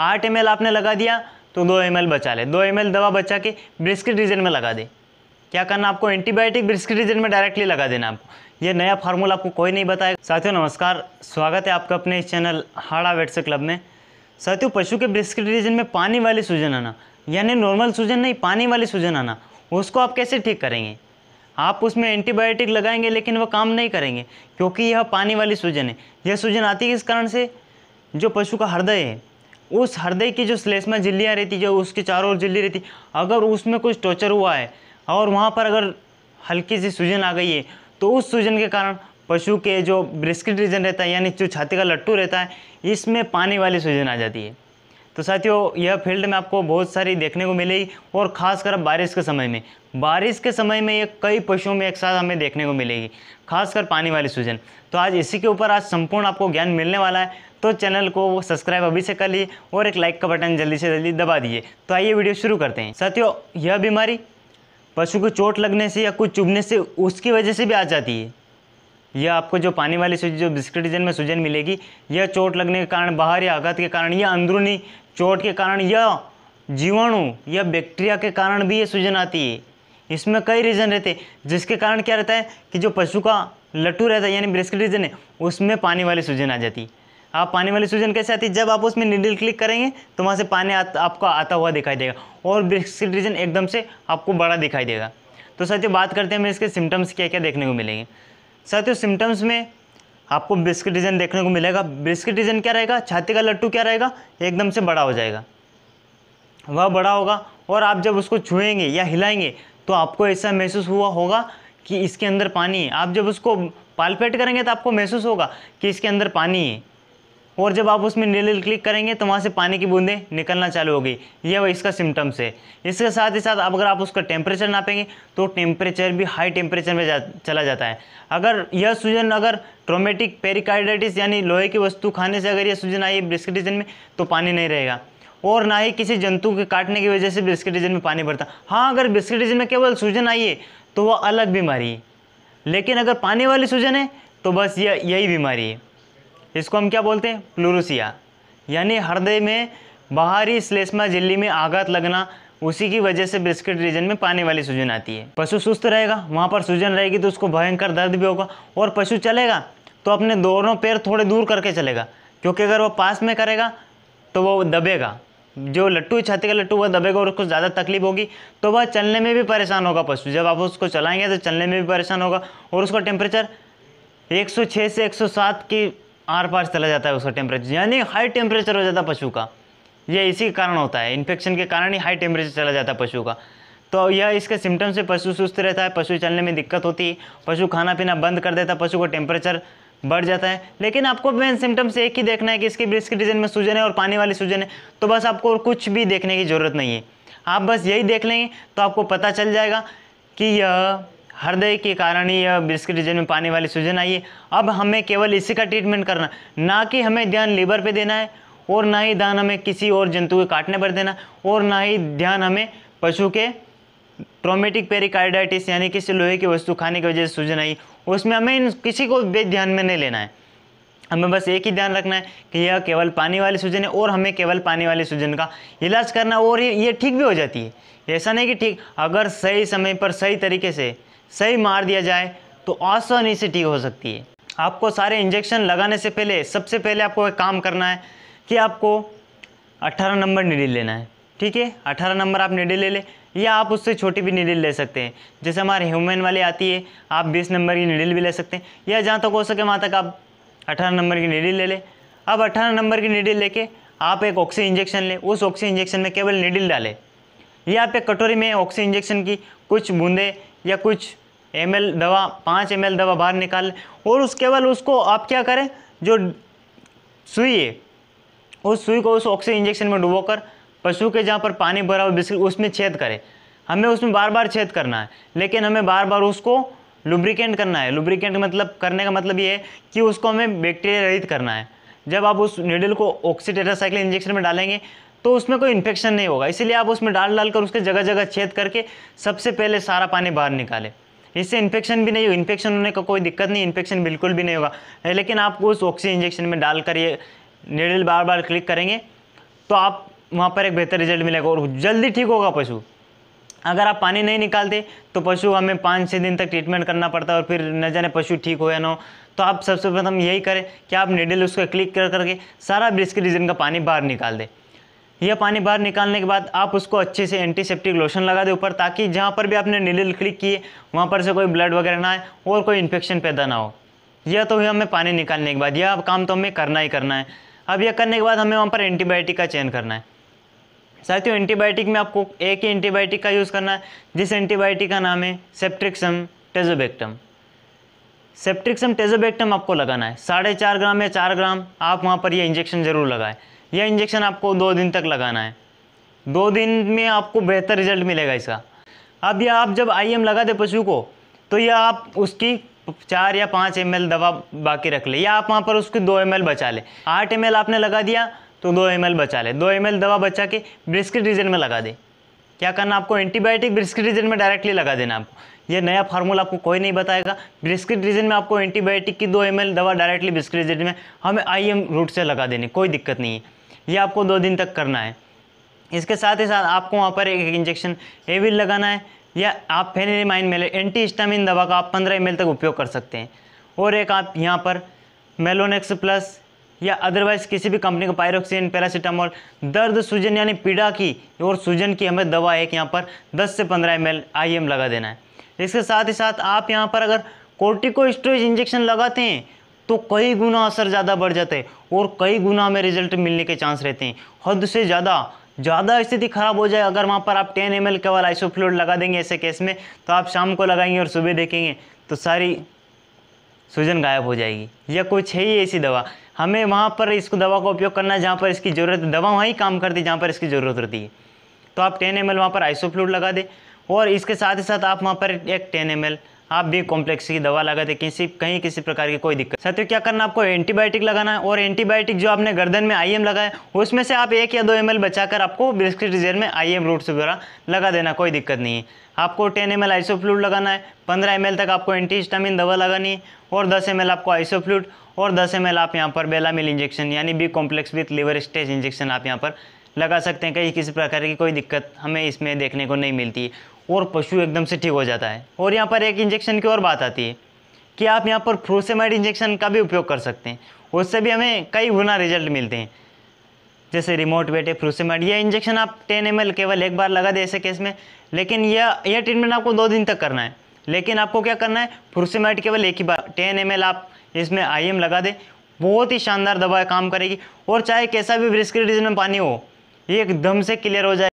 आठ एम आपने लगा दिया तो दो एम बचा ले दो एम दवा बचा के ब्रिस्किट रीजन में लगा दे क्या करना आपको एंटीबायोटिक ब्रिस्किट रीजन में डायरेक्टली लगा देना आपको ये नया फार्मूला आपको कोई नहीं बताएगा साथियों नमस्कार स्वागत है आपका अपने इस चैनल हाड़ा वेट्स क्लब में साथियों पशु के ब्रिस्किट रीजन में पानी वाली सूजन आना यानी नॉर्मल सूजन नहीं पानी वाली सूजन आना उसको आप कैसे ठीक करेंगे आप उसमें एंटीबायोटिक लगाएंगे लेकिन वह काम नहीं करेंगे क्योंकि यह पानी वाली सूजन है यह सूजन आती है किस कारण से जो पशु का हृदय है उस हृदय की जो श्लेष्मा झिल्लियाँ रहती जो उसके चारों ओर झिल्ली रहती अगर उसमें कुछ टॉर्चर हुआ है और वहाँ पर अगर हल्की सी सूजन आ गई है तो उस सूजन के कारण पशु के जो ब्रिस्किट रीजन रहता है यानी जो छाती का लट्टू रहता है इसमें पानी वाली सूजन आ जाती है तो साथियों यह फील्ड में आपको बहुत सारी देखने को मिलेगी और ख़ासकर बारिश के समय में बारिश के समय में ये कई पशुओं में एक साथ हमें देखने को मिलेगी खासकर पानी वाली सूजन तो आज इसी के ऊपर आज संपूर्ण आपको ज्ञान मिलने वाला है तो चैनल को सब्सक्राइब अभी से कर लिए और एक लाइक का बटन जल्दी से जल्दी दबा दिए तो आइए वीडियो शुरू करते हैं साथियों यह बीमारी पशु को चोट लगने से या कुछ चुभने से उसकी वजह से भी आ जाती है यह आपको जो पानी वाली सूजी जो बिस्किट डिजन में सूजन मिलेगी यह चोट लगने के कारण बाहर या आघात के कारण या अंदरूनी चोट के कारण या जीवाणु या बैक्टीरिया के कारण भी ये सूजन आती है इसमें कई रीज़न रहते हैं जिसके कारण क्या रहता है कि जो पशु का लट्टू रहता है यानी बिस्किट रीजन है उसमें पानी वाली सूजन आ जाती है आप पानी वाली सूजन कैसे आती है जब आप उसमें निडल क्लिक करेंगे तो वहाँ से पानी आ, आपको आता हुआ दिखाई देगा और ब्रेस्किट रीजन एकदम से आपको बड़ा दिखाई देगा तो साथियों बात करते हैं हमें इसके सिम्टम्स क्या क्या देखने को मिलेंगे साथियों सिम्टम्स में आपको ब्रिस्किटिजन देखने को मिलेगा ब्रिस्किटिजन क्या रहेगा छाती का लट्टू क्या रहेगा एकदम से बड़ा हो जाएगा वह बड़ा होगा और आप जब उसको छुएंगे या हिलाएंगे तो आपको ऐसा महसूस हुआ होगा कि इसके अंदर पानी है आप जब उसको पालपेट करेंगे तो आपको महसूस होगा कि इसके अंदर पानी है और जब आप उसमें नील क्लिक करेंगे तो वहाँ से पानी की बूंदें निकलना चालू होगी यह वह इसका सिम्टम्स है इसके साथ ही साथ अगर आप उसका टेम्परेचर नापेंगे तो टेम्परेचर भी हाई टेम्परेचर में जा, चला जाता है अगर यह सूजन अगर ट्रोमेटिक पेरिकार्डाइटिस यानी लोहे की वस्तु खाने से अगर यह सूजन आई ब्रिस्किटिजन में तो पानी नहीं रहेगा और ना ही किसी जंतु के काटने की वजह से ब्रिस्किटिजन में पानी भरता हाँ अगर ब्रिस्किटिजन में केवल सूजन आई है तो वह अलग बीमारी है लेकिन अगर पानी वाली सूजन है तो बस यह यही बीमारी है इसको हम क्या बोलते हैं प्लूरुसिया यानी हृदय में बाहरी श्लेष्मा झिल्ली में आघात लगना उसी की वजह से ब्रिस्किट रीजन में पानी वाली सूजन आती है पशु सुस्त रहेगा वहाँ पर सूजन रहेगी तो उसको भयंकर दर्द भी होगा और पशु चलेगा तो अपने दोनों पैर थोड़े दूर करके चलेगा क्योंकि अगर वो पास में करेगा तो वो दबेगा जो लट्टू छाती का लट्टू वह दबेगा और उसको ज़्यादा तकलीफ होगी तो वह चलने में भी परेशान होगा पशु जब आप उसको चलाएंगे तो चलने में भी परेशान होगा और उसका टेम्परेचर 106 से 107 की आर पार चला जाता है उसका टेम्परेचर यानी हाई टेम्परेचर हो जाता है पशु का यह इसी कारण होता है इन्फेक्शन के कारण ही हाई टेम्परेचर चला जाता है पशु का तो यह इसके सिम्टम्स से पशु सुस्त रहता है पशु चलने में दिक्कत होती है पशु खाना पीना बंद कर देता है पशु का टेम्परेचर बढ़ जाता है लेकिन आपको मेन सिम्टम्स एक ही देखना है कि इसके ब्रिज के डिजाइन में सूजन है और पानी वाली सूजन है तो बस आपको और कुछ भी देखने की ज़रूरत नहीं है आप बस यही देख लेंगे तो आपको पता चल जाएगा कि यह हृदय के कारण ही यह बिस्किट रीजन में पानी वाली सूजन आई है अब हमें केवल इसी का ट्रीटमेंट करना ना कि हमें ध्यान लीवर पे देना है और ना ही ध्यान हमें किसी और जंतु के काटने पर देना और ना ही ध्यान हमें पशु के ट्रोमेटिक पेरिकार्डाइटिस यानी किसी लोहे की वस्तु खाने की वजह से सूजन आई उसमें हमें इन किसी को भी ध्यान में नहीं लेना है हमें बस एक ही ध्यान रखना है कि यह केवल पानी वाली सूजन है और हमें केवल पानी वाली सूजन का इलाज करना और ये ठीक भी हो जाती है ऐसा नहीं कि ठीक अगर सही समय पर सही तरीके से सही मार दिया जाए तो आसानी से ठीक हो सकती है आपको सारे इंजेक्शन लगाने से पहले सबसे पहले आपको एक काम करना है कि आपको 18 नंबर निडिल लेना है ठीक है 18 नंबर आप निडिल ले लें या आप उससे छोटी भी निडिल ले सकते हैं जैसे हमारे ह्यूमन वाली आती है आप 20 नंबर की निडिल भी ले सकते हैं या जहाँ तक हो सके वहाँ तक आप 18 नंबर की निडिल ले लें अब 18 नंबर की निडिल लेके आप एक ऑक्सी इंजेक्शन ले उस ऑक्सी इंजेक्शन में केवल निडिल डालें या आप एक कटोरी में ऑक्सी इंजेक्शन की कुछ बूंदे या कुछ एम दवा पाँच एम दवा बाहर निकाल और उस केवल उसको आप क्या करें जो सुई है उस सुई को उस ऑक्सीजन इंजेक्शन में डुबोकर पशु के जहाँ पर पानी भरा हुआ बिस्किल उसमें छेद करें हमें उसमें बार बार छेद करना है लेकिन हमें बार बार उसको लुब्रिकेंट करना है लुब्रिकेंट मतलब करने का मतलब ये है कि उसको हमें बैक्टीरिया रहित करना है जब आप उस नीडल को ऑक्सीटेटासाइकिल इंजेक्शन में डालेंगे तो उसमें कोई इन्फेक्शन नहीं होगा इसीलिए आप उसमें डाल डाल कर उसके जगह जगह छेद करके सबसे पहले सारा पानी बाहर निकालें इससे इन्फेक्शन भी नहीं होगा इन्फेक्शन होने का कोई दिक्कत नहीं इन्फेक्शन बिल्कुल भी नहीं होगा लेकिन आप उस ऑक्सी इंजेक्शन में डालकर ये निडल बार बार क्लिक करेंगे तो आप वहाँ पर एक बेहतर रिजल्ट मिलेगा और जल्दी ठीक होगा पशु अगर आप पानी नहीं निकालते तो पशु हमें पाँच छः दिन तक ट्रीटमेंट करना पड़ता है और फिर न जाने पशु ठीक हो या ना हो तो आप सबसे प्रथम यही करें कि आप निडल उसको क्लिक कर करके सारा ब्रिस्क रीजन का पानी बाहर निकाल दें यह पानी बाहर निकालने के बाद आप उसको अच्छे से एंटीसेप्टिक लोशन लगा दे ऊपर ताकि जहाँ पर भी आपने नीले क्लिक किए वहाँ पर से कोई ब्लड वगैरह ना आए और कोई इन्फेक्शन पैदा ना हो यह तो हमें पानी निकालने के बाद यह काम तो हमें करना ही करना है अब यह करने के बाद हमें वहाँ पर एंटीबायोटिक का चयन करना है साथियों एंटीबायोटिक में आपको एक ही एंटीबायोटिक का यूज़ करना है जिस एंटीबायोटिक का नाम है सेप्ट्रिक्सम टेजोबेक्टम सेप्ट्रिक्सम टेजोबेक्टम आपको लगाना है साढ़े चार ग्राम या चार ग्राम आप वहाँ पर यह इंजेक्शन ज़रूर लगाएं यह इंजेक्शन आपको दो दिन तक लगाना है दो दिन में आपको बेहतर रिजल्ट मिलेगा इसका अब यह आप जब आई लगा दे पशु को तो यह आप उसकी चार या पाँच एम दवा बाकी रख ले या आप वहाँ पर उसकी दो एम बचा ले आठ एम आपने लगा दिया तो दो एम बचा ले दो एम दवा बचा के ब्रिस्किट रीजन में लगा दें क्या करना आपको एंटीबायोटिक ब्रिस्किट रीजन में डायरेक्टली लगा देना आपको ये नया फार्मूला आपको कोई नहीं बताएगा ब्रिस्किट रीजन में आपको एंटीबायोटिक की दो एम दवा डायरेक्टली ब्रिस्किट रीजन में हमें आई रूट से लगा देने कोई दिक्कत नहीं है ये आपको दो दिन तक करना है इसके साथ ही साथ आपको वहाँ पर एक इंजेक्शन एविल लगाना है या आप माइन मेले एंटी स्टामिन दवा का आप पंद्रह एम तक उपयोग कर सकते हैं और एक आप यहाँ पर मेलोनेक्स प्लस या अदरवाइज़ किसी भी कंपनी का पायरोक्सिन पैरासीटामोल दर्द सूजन यानी पीड़ा की और सूजन की हमें दवा एक यहाँ पर 10 से 15 एम एल आई एम लगा देना है इसके साथ ही साथ आप यहाँ पर अगर स्टोरेज इंजेक्शन लगाते हैं तो कई गुना असर ज़्यादा बढ़ जाता है और कई गुना में रिजल्ट मिलने के चांस रहते हैं हद से ज़्यादा ज़्यादा स्थिति खराब हो जाए अगर वहाँ पर आप टेन एम एल केवल आइसोफ्लोड लगा देंगे ऐसे केस में तो आप शाम को लगाएंगे और सुबह देखेंगे तो सारी सूजन गायब हो जाएगी या कुछ है ही ऐसी दवा हमें वहाँ पर इसको दवा का उपयोग करना जहाँ पर इसकी ज़रूरत दवा वहीं काम करती है जहाँ पर इसकी ज़रूरत होती है तो आप टेन एम एल वहाँ पर आइसोफ्लूड लगा दें और इसके साथ ही साथ आप वहाँ पर एक टेन एम एल आप भी कॉम्प्लेक्स की दवा लगाते किसी कहीं किसी प्रकार की कोई दिक्कत साथियों तो क्या करना आपको एंटीबायोटिक लगाना है और एंटीबायोटिक जो आपने गर्दन में आई लगाया उसमें से आप एक या दो एम बचाकर आपको बिस्किट जेल में आई एम रूट्स वगैरह लगा देना कोई दिक्कत नहीं है आपको टेन एम एल लगाना है पंद्रह एम तक आपको एंटीस्टामिन दवा लगानी है और दस एम आपको आइसोफ्लूड और दस एम आप यहाँ पर बेलामिल इंजेक्शन यानी B complex with liver stage injection आप यहाँ पर लगा सकते हैं कहीं किसी प्रकार की कोई दिक्कत हमें इसमें देखने को नहीं मिलती और पशु एकदम से ठीक हो जाता है और यहाँ पर एक इंजेक्शन की और बात आती है कि आप यहाँ पर फ्रोसेमाइड इंजेक्शन का भी उपयोग कर सकते हैं उससे भी हमें कई गुना रिजल्ट मिलते हैं जैसे रिमोट वेटे फ्रोसेमाइड यह इंजेक्शन आप टेन एम केवल एक बार लगा दे ऐसे केस में लेकिन यह यह ट्रीटमेंट आपको दो दिन तक करना है लेकिन आपको क्या करना है फ्रोसेमाइड केवल एक ही बार टेन एम आप इसमें आई लगा दें बहुत ही शानदार दवा काम करेगी और चाहे कैसा भी प्रिस्क्रिप्शन में पानी हो ये एकदम से क्लियर हो जाए